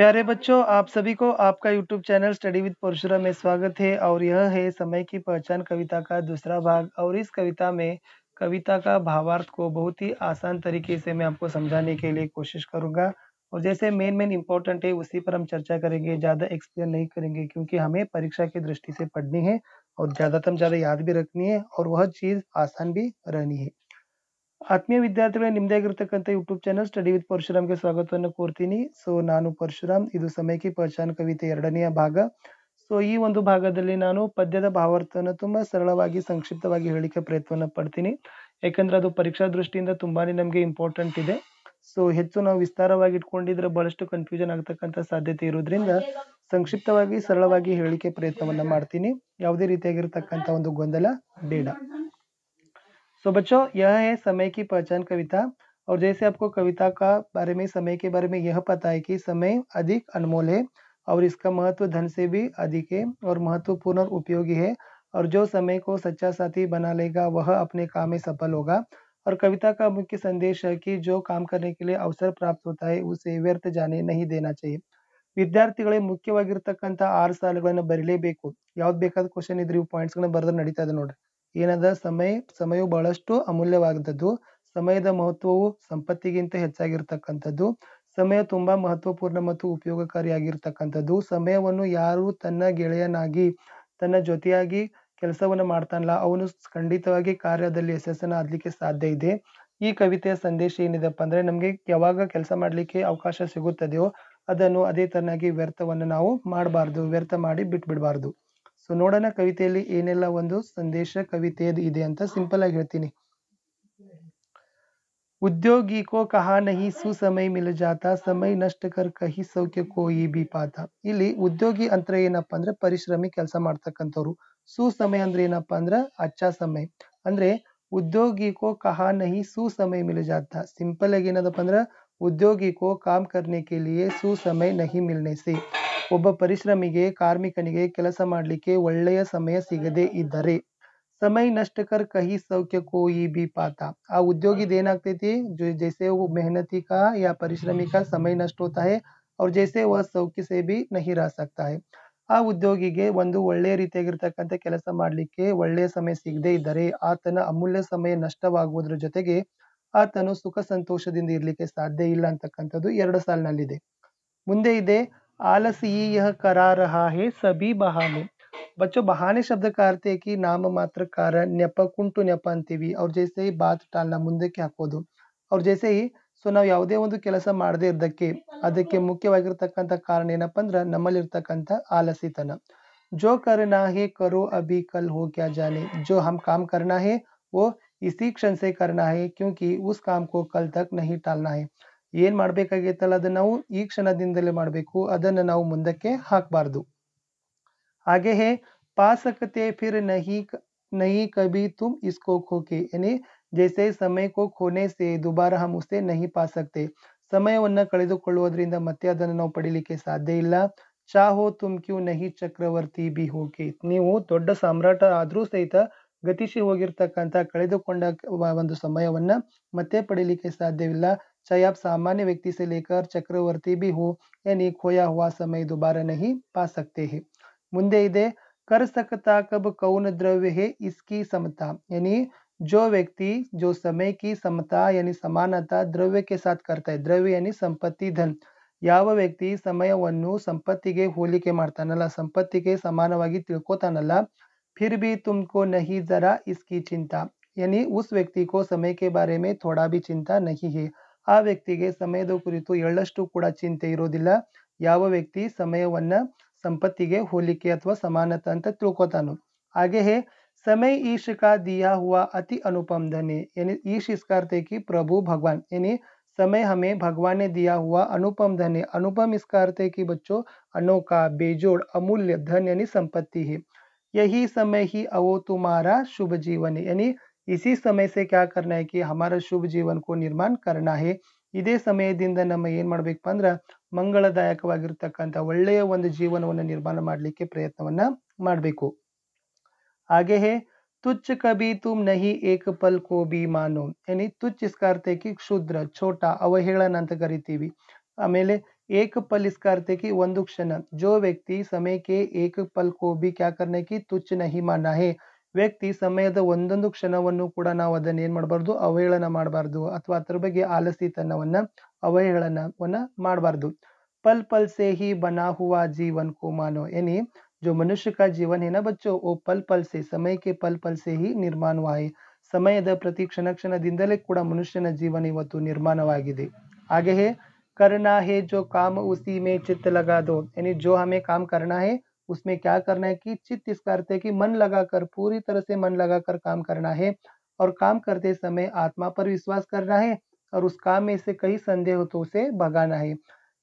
प्यारे बच्चों आप सभी को आपका YouTube channel study with Parashuram में स्वागत है और यह है समय की पहचान कविता का दूसरा भाग और इस कविता में कविता का भावार्थ को बहुत ही आसान तरीके से मैं आपको समझाने के लिए कोशिश करूंगा और जैसे मेन मेन इंपॉर्टेंट है उसी पर हम चर्चा करेंगे ज़्यादा एक्सप्लेन नहीं करेंगे क्योंकि हमें परीक्षा की दृष्टि से पढ़नी है और ज़्यादातर ज़्यादा याद भी रखनी है और वह चीज़ आसान भी रहनी है ಆತ್ಮೀಯ ವಿದ್ಯಾರ್ಥಿಗಳೇ ಆಗಿರ್ತಕ್ಕಂಥ ಯೂಟ್ಯೂಬ್ ಚಾನಲ್ ಸ್ಟಡಿ ವಿತ್ ಪರಶುರಾಮ್ಗೆ ಸ್ವಾಗತವನ್ನು ಕೋರ್ತೀನಿ ಸೊ ನಾನು ಪರಶುರಾಮ್ ಇದು ಸಮಯಕ್ಕೆ ಪಹಚಾನ್ ಕವಿತೆ ಎರಡನೆಯ ಭಾಗ ಸೊ ಈ ಒಂದು ಭಾಗದಲ್ಲಿ ನಾನು ಪದ್ಯದ ಭಾವಾರ್ಥವನ್ನು ತುಂಬ ಸರಳವಾಗಿ ಸಂಕ್ಷಿಪ್ತವಾಗಿ ಹೇಳಿಕೆ ಪ್ರಯತ್ನವನ್ನು ಪಡ್ತೀನಿ ಯಾಕಂದ್ರೆ ಅದು ಪರೀಕ್ಷಾ ದೃಷ್ಟಿಯಿಂದ ತುಂಬಾ ನಮಗೆ ಇಂಪಾರ್ಟೆಂಟ್ ಇದೆ ಸೊ ಹೆಚ್ಚು ನಾವು ವಿಸ್ತಾರವಾಗಿ ಇಟ್ಕೊಂಡಿದ್ರೆ ಬಹಳಷ್ಟು ಕನ್ಫ್ಯೂಷನ್ ಆಗ್ತಕ್ಕಂಥ ಸಾಧ್ಯತೆ ಇರೋದ್ರಿಂದ ಸಂಕ್ಷಿಪ್ತವಾಗಿ ಸರಳವಾಗಿ ಹೇಳಿಕೆ ಪ್ರಯತ್ನವನ್ನು ಮಾಡ್ತೀನಿ ಯಾವುದೇ ರೀತಿಯಾಗಿರ್ತಕ್ಕಂಥ ಒಂದು ಗೊಂದಲ ಬೇಡ सो बच्चों यह है समय की पहचान कविता और जैसे आपको कविता का बारे में समय के बारे में यह पता है कि समय अधिक अनमोल है और इसका महत्व धन से भी अधिक है और महत्वपूर्ण और उपयोगी है और जो समय को सच्चा साथी बना लेगा वह अपने काम में सफल होगा और कविता का मुख्य संदेश है कि जो काम करने के लिए अवसर प्राप्त होता है उसे व्यर्थ जाने नहीं देना चाहिए विद्यार्थी ಮುಖ್ಯವಾಗಿರ್ತಕ್ಕಂಥ ಆರು ಸಾಲುಗಳನ್ನು ಬರೀಲೇಬೇಕು ಯಾವ್ದು ಬೇಕಾದ ಕ್ವಶನ್ ಇದ್ರೆ ಇವು ಪಾಯಿಂಟ್ಸ್ಗಳನ್ನ ಬರೆದ್ರೆ ನಡೀತಾ ಇದೆ ನೋಡ್ರಿ ಏನದ ಸಮಯ ಸಮಯವು ಬಹಳಷ್ಟು ಅಮೂಲ್ಯವಾದದ್ದು ಸಮಯದ ಮಹತ್ವವು ಸಂಪತ್ತಿಗಿಂತ ಹೆಚ್ಚಾಗಿರ್ತಕ್ಕಂಥದ್ದು ಸಮಯ ತುಂಬ ಮಹತ್ವಪೂರ್ಣ ಮತ್ತು ಉಪಯೋಗಕಾರಿಯಾಗಿರ್ತಕ್ಕಂಥದ್ದು ಸಮಯವನ್ನು ಯಾರು ತನ್ನ ಗೆಳೆಯನಾಗಿ ತನ್ನ ಜೊತೆಯಾಗಿ ಕೆಲಸವನ್ನು ಮಾಡ್ತಾನಲ್ಲ ಅವನು ಖಂಡಿತವಾಗಿ ಕಾರ್ಯದಲ್ಲಿ ಯಶಸ್ಸನ್ನು ಆಗ್ಲಿಕ್ಕೆ ಸಾಧ್ಯ ಇದೆ ಈ ಕವಿತೆಯ ಸಂದೇಶ ಏನಿದೆಪ್ಪ ಅಂದ್ರೆ ನಮಗೆ ಯಾವಾಗ ಕೆಲಸ ಮಾಡಲಿಕ್ಕೆ ಅವಕಾಶ ಸಿಗುತ್ತದೆಯೋ ಅದನ್ನು ಅದೇ ತರನಾಗಿ ವ್ಯರ್ಥವನ್ನು ನಾವು ಮಾಡಬಾರ್ದು ವ್ಯರ್ಥ ಮಾಡಿ ಬಿಟ್ಬಿಡಬಾರ್ದು సో నోడన కవితయిలి ఏనెల్లొ ఒక సందేశ కవితయేది ಇದೆ ಅಂತ ಸಿಂಪಲ್ ಆಗಿ ಹೇಳ್ತೀನಿ ಉದ್ಯೋಗೀಕೋ કહಾ نہیں সু ಸಮಯ ಮಿಲ್ جاتا ಸಮಯ नष्ट कर कहीं शौके कोई भी पाता ಇಲ್ಲಿ ಉದ್ಯೋಗಿ ಅಂದರೆ ಏನಪ್ಪಾ ಅಂದ್ರೆ ಪರಿಶ್ರಮಿ ಕೆಲಸ ಮಾಡತಕ್ಕಂತವರು ಸು ಸಮಯ ಅಂದರೆ ಏನಪ್ಪಾ ಅಂದ್ರೆ اچھا ಸಮಯ ಅಂದ್ರೆ ಉದ್ಯೋಗೀಕೋ કહಾ نہیں ಸು ಸಮಯ ಮಿಲ್ جاتا ಸಿಂಪಲ್ ಆಗಿ ಏನದಪ್ಪ ಅಂದ್ರೆ ಉದ್ಯೋಗೀಕೋ ಕಾಮ್ کرنے کے لیے সু ಸಮಯ نہیں ملنے سے ಒಬ್ಬ ಪರಿಶ್ರಮಿಗೆ ಕಾರ್ಮಿಕನಿಗೆ ಕೆಲಸ ಮಾಡ್ಲಿಕ್ಕೆ ಒಳ್ಳೆಯ ಸಮಯ ಸಿಗದೇ ಇದ್ದರೆ ಸಮಯ ನಷ್ಟಕರ್ ಕಹಿ ಸೌಖ್ಯ ಕೋ ಬಿ ಬಿ ಆ ಆ ಏನಾಗ್ತೈತಿ ಜೈಸೆ ಓ ಮೆಹನತಿ ಕಾ ಯಾ मेहनती का या परिश्रमी का समय नष्ट होता है और जैसे वह ಆ ಉದ್ಯೋಗಿಗೆ ಒಂದು ಒಳ್ಳೆಯ ರೀತಿಯಾಗಿರ್ತಕ್ಕಂಥ ಕೆಲಸ ಮಾಡಲಿಕ್ಕೆ ಒಳ್ಳೆಯ ಸಮಯ ಸಿಗದೇ ಇದ್ದರೆ ಆತನ ಅಮೂಲ್ಯ ಸಮಯ ನಷ್ಟವಾಗುವುದರ ಜೊತೆಗೆ ಆತನು ಸುಖ ಸಂತೋಷದಿಂದ ಇರಲಿಕ್ಕೆ ಸಾಧ್ಯ ಇಲ್ಲ ಅಂತಕ್ಕಂಥದ್ದು ಎರಡು ಸಾಲಿನಲ್ಲಿದೆ ಮುಂದೆ ಇದೆ आलसी यह करा रहा है सभी बहाने बच्चों बहाने शब्द का अर्थ है कि नाम मात्र कारण न्यप कुंटू न्यप ಅಂತೀವಿ और जैसे ही बात टालना हाको दो और जैसे ही सो ना ಯಾವುದೇ वो किलस ಮಾಡದೇ अद्क ಅದಕ್ಕೆ कारण ಕಾರಣ नमल आलसीतन जो करना है करो अभी कल हो क्या जाने जो हम काम करना है वो इसी क्षण से करना है क्योंकि उस काम को कल तक नहीं टालना है ಏನ್ ಮಾಡ್ಬೇಕಾಗಿತ್ತಲ್ಲ ಅದನ್ನ ನಾವು ಈ ಕ್ಷಣದಿಂದಲೇ ಮಾಡಬೇಕು ಅದನ್ನ ನಾವು ಮುಂದಕ್ಕೆ ಹಾಕಬಾರ್ದು ಹಾಗೆಯೇ ಪಾಸಕತೆ ಫಿರ್ ನಹಿ ನಹಿ ಕಭಿ ತುಮ್ ಇಸ್ಕೋ ಖೋಕೆ ಏನೇ ಜೈಸೆ ಸಮಯ ಕೋ ಖೋನೆ ಸೇ ದುಬಾರ ಹಮ್ ನಹಿ ಪಾಸಕ್ತೆ ಸಮಯವನ್ನ ಕಳೆದುಕೊಳ್ಳುವುದರಿಂದ ಮತ್ತೆ ಅದನ್ನು ನಾವು ಪಡೀಲಿಕ್ಕೆ ಸಾಧ್ಯ ಇಲ್ಲ ಚಾಹೋ ತುಮ್ ಕ್ಯೂ ನಹಿ ಚಕ್ರವರ್ತಿ ಬಿ ಹೋಕೆ ನೀವು ದೊಡ್ಡ ಸಾಮ್ರಾಟ ಆದರೂ ಸಹಿತ ಗತಿಸಿ ಹೋಗಿರ್ತಕ್ಕಂಥ ಕಳೆದುಕೊಂಡ ಒಂದು ಸಮಯವನ್ನ ಮತ್ತೆ ಪಡೀಲಿಕ್ಕೆ ಸಾಧ್ಯವಿಲ್ಲ चाहे आप सामान्य व्यक्ति से लेकर चक्रवर्ती भी हो यानी खोया हुआ समय दोबारा नहीं पा सकते हैं मुंदे इधे कर सकता कब कौन द्रव्य है इसकी समता यानी जो व्यक्ति जो समय की समता यानी समानता द्रव्य के साथ करता है द्रव्य यानी संपत्ति धन ಯಾವ ವ್ಯಕ್ತಿ ಸಮಯವನ್ನು ಸಂಪತ್ತಿಗೆ ಹೋಲಿಕೆ ಮಾಡ್ತಾನಲ್ಲ ಸಂಪತ್ತಿಗೆ ಸಮಾನವಾಗಿ ತಿಳ್ಕೊತಾನಲ್ಲ ಫಿರ್ ಭಿ ತುಮ್ಕೋ ನಹಿ ಜರಾ ಇಸ್ಕಿ ಚಿಂತಾ यानी उस व्यक्ति को समय के बारे में थोड़ा भी चिंता नहीं है ఆ వ్యక్తికి సమయద కూrito ఎల్లస్టూ కూడా చింతే ఇరుదిల్ల యావ వ్యక్తి సమయవన్న సంపత్తిగే హోలికే अथवा సమానత అంత తులుకొతానను అగేహే సమయ ఈశికా దియా హువా అతి అనుపమ ధనే యని ఈశికార్తేకి ప్రభు భగవాన్ యని సమయ హమే భగవానే దియా హువా అనుపమ ధనే అనుపమ ఈశికార్తేకి బచ్చో అనోకా బేజోడ్ అమూల్య ధన్యని సంపత్తి హి యహి సమయ హి అవో తుమారా శుభజీవని యని इसी समय से क्या करना है कि हमारा शुभ जीवन को निर्माण करना है इदे समय दिंदा नम्मा येन ಮಾಡಬೇಕು ಅಂದ್ರ ಮಂಗಳ ದಾಯಕವಾಗಿರುತ್ತಕಂತ ಒಳ್ಳೆಯ ಒಂದು ಜೀವನವನ್ನು ನಿರ್ಮಾಣ ಮಾಡಲಿಕ್ಕೆ ಪ್ರಯತ್ನವನ್ನ ಮಾಡಬೇಕು ಹಾಗೆ ಹೇ ತುಚ್ಚ কবি ತುಮ್ নাহি ಏಕ್ ಪಲ್ ಕೋ بھی مانೋ यानी तुच इसका अर्थ है कि क्षुद्र छोटा अवहेलन ಅಂತ ಕರೀತೀವಿ ಆಮೇಲೆ ಏಕ್ ಪಲ್ಿಸ್ ಕಾರ್ತಕೀ ಒಂದು ಕ್ಷಣ ಜೋ ವ್ಯಕ್ತಿ ಸಮಯ ಕೆ ಏಕ್ ಪಲ್ ಕೋ بھی ಕ್ಯಾ کرنے ಕಿ ತುಚ್ نہیں माना है ವ್ಯಕ್ತಿ ಸಮಯದ ಒಂದೊಂದು ಕ್ಷಣವನ್ನು ಕೂಡ ನಾವು ಅದನ್ನು ಏನ್ ಮಾಡಬಾರ್ದು ಅವಹೇಳನ ಮಾಡಬಾರ್ದು ಅಥವಾ ಅದರ ಬಗ್ಗೆ ಆಲಸಿತನವನ್ನ ಅವಹೇಳನವನ್ನು ಮಾಡಬಾರ್ದು ಪಲ್ ಪಲ್ ಸೇಹಿ ಬನಾ बना हुआ जीवन ಎನಿ ಜೋ यानी जो मनुष्य का जीवन है ना बच्चों वो पल पल से ಸಮಯದ ಪ್ರತಿ ಕ್ಷಣ ಕ್ಷಣದಿಂದಲೇ ಕೂಡ ಮನುಷ್ಯನ ಜೀವನ ಇವತ್ತು ನಿರ್ಮಾಣವಾಗಿದೆ ಹಾಗೆಯೇ ಕರ್ಣ ಹೇ ಜೋ ಕಾಮ ಉಸಿ ಮೇ ಚಿತ್ತ ಲಗಾದೋ ಎನಿ ಜೋ ಹಮೇ ಕಾಮ್ ಕರ್ಣಾ ಹೇ उसमें क्या करना है कि चित्त इस करते कि मन लगाकर पूरी तरह से मन लगाकर काम करना है और काम करते समय आत्मा पर विश्वास कर रहे और उस काम में इसे कहीं संदेह हो तो उसे भगाना है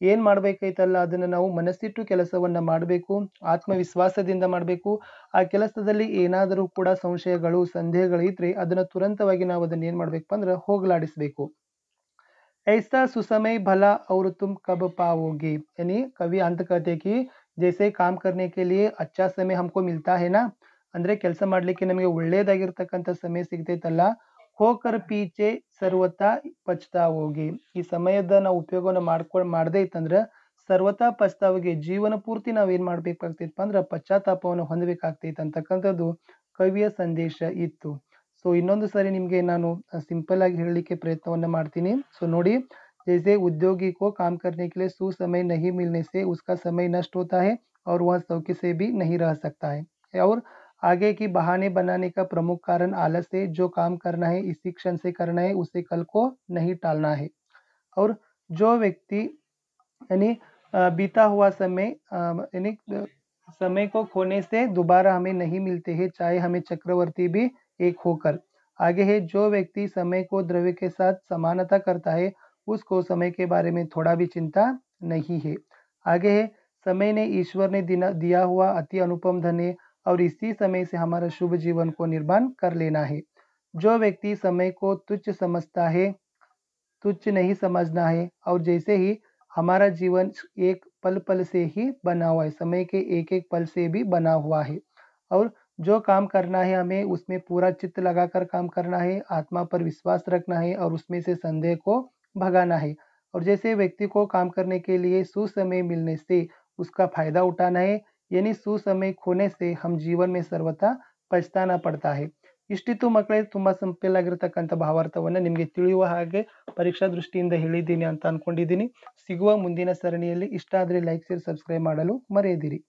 येन ಮಾಡಬೇಕು ಅಂತಲ್ಲ ಅದನ್ನ ನಾವು ಮನಸ್ಸಿಟ್ಟು ಕೆಲಸವನ್ನ ಮಾಡಬೇಕು ಆತ್ಮವಿಶ್ವಾಸದಿಂದ ಮಾಡಬೇಕು ಆ ಕೆಲಸದಲ್ಲಿ ಏನಾದರೂ ಕೂಡ ಸಂಶಯಗಳು ಸಂದೇಹಗಳು ಇದ್ರೆ ಅದನ್ನ ತುರಂತವಾಗಿ ನಾವು ಅದನ್ನ ಏನು ಮಾಡಬೇಕು ಅಂದ್ರೆ ಹೋಗಲಾಡಿಸಬೇಕು ಐಷ್ಟಾ ಸುಸಮೈ ಭಲ ಔರು ತುಮ್ ಕಬ ಪಾವೋಗಿ ಎನಿ ಕವಿ ಅಂತ ಕರ್ತೇ ಕಿ ಜೈಸೆ ಕಾಮ್ ಕರ್ನೆಕೆ ಲಿಯೆ ಅಚ್ಚಾ ಸಮಯ ಹಮ್ಕೋ ಮಿಲ್ತಾ ಹೇನಾ ಅಂದ್ರೆ ಕೆಲಸ ಮಾಡ್ಲಿಕ್ಕೆ ನಮಗೆ ಒಳ್ಳೇದಾಗಿರ್ತಕ್ಕಂಥ ಸಮಯ ಸಿಗ್ತೈತಲ್ಲ ಹೋಕರ್ ಪೀಚೆ ಸರ್ವತಾ ಪಚ್ತಾ ಹೋಗಿ ಈ ಸಮಯದ ನಾವು ಉಪಯೋಗವನ್ನು ಮಾಡ್ಕೊಂಡು ಮಾಡದೇ ಇತ್ತಂದ್ರೆ ಪಚ್ತಾ ಹೋಗಿ ಜೀವನ ಪೂರ್ತಿ ನಾವು ಏನ್ ಅಂದ್ರ ಅಂದ್ರೆ ಪಶ್ಚಾತ್ತಾಪವನ್ನು ಹೊಂದಬೇಕಾಗ್ತೈತೆ ಅಂತಕ್ಕಂಥದ್ದು ಕವಿಯ ಸಂದೇಶ ಇತ್ತು ಸೊ ಇನ್ನೊಂದು ಸಾರಿ ನಿಮಗೆ ನಾನು ಸಿಂಪಲ್ ಆಗಿ ಹೇಳಲಿಕ್ಕೆ ಪ್ರಯತ್ನವನ್ನು ಮಾಡ್ತೀನಿ ಸೊ ನೋಡಿ जैसे उद्योगी को काम करने के लिए सुसमय नहीं मिलने से उसका समय नष्ट होता है और वह सौके से भी नहीं रह सकता है और आगे की बहाने बनाने का प्रमुख कारण आलस है जो काम करना है इसी क्षण से करना है उसे कल को नहीं टालना है और जो व्यक्ति यानी बीता हुआ समय यानी समय को खोने से दोबारा हमें नहीं मिलते हैं चाहे हमें चक्रवर्ती भी एक होकर आगे है जो व्यक्ति समय को द्रव्य के साथ समानता करता है उसको समय के बारे में थोड़ा भी चिंता नहीं है आगे है समय ने ईश्वर ने दिया हुआ अति अनुपम धन है और इसी समय से हमारा शुभ जीवन को निर्माण कर लेना है जो व्यक्ति समय को तुच्छ समझता है तुच्छ नहीं समझना है और जैसे ही हमारा जीवन एक पल पल से ही बना हुआ है समय के एक एक पल से भी बना हुआ है और जो काम करना है हमें उसमें पूरा चित्त लगाकर काम करना है आत्मा पर विश्वास रखना है और उसमें से संदेह को भगाना है और जैसे व्यक्ति को काम करने के लिए सुसमय मिलने से उसका फायदा उठाना है यानी सुसमय खोने से हम ಜೀವನ में सर्वथा पछताना पड़ता है ಇಷ್ಟಿತ್ತು ಮಕ್ಕಳೇ ತುಂಬ ಆಗಿರತಕ್ಕಂಥ ಭಾವಾರ್ಥವನ್ನು ನಿಮಗೆ ತಿಳಿಯುವ ಹಾಗೆ ಪರೀಕ್ಷಾ ದೃಷ್ಟಿಯಿಂದ ಹೇಳಿದ್ದೀನಿ ಅಂತ ಅಂದ್ಕೊಂಡಿದ್ದೀನಿ ಸಿಗುವ ಮುಂದಿನ ಸರಣಿಯಲ್ಲಿ ಇಷ್ಟ ಆದರೆ ಲೈಕ್ ಶೇರ್ ಸಬ್ಸ್ಕ್ರೈಬ್ ಮಾಡಲು ಮರೆಯದಿರಿ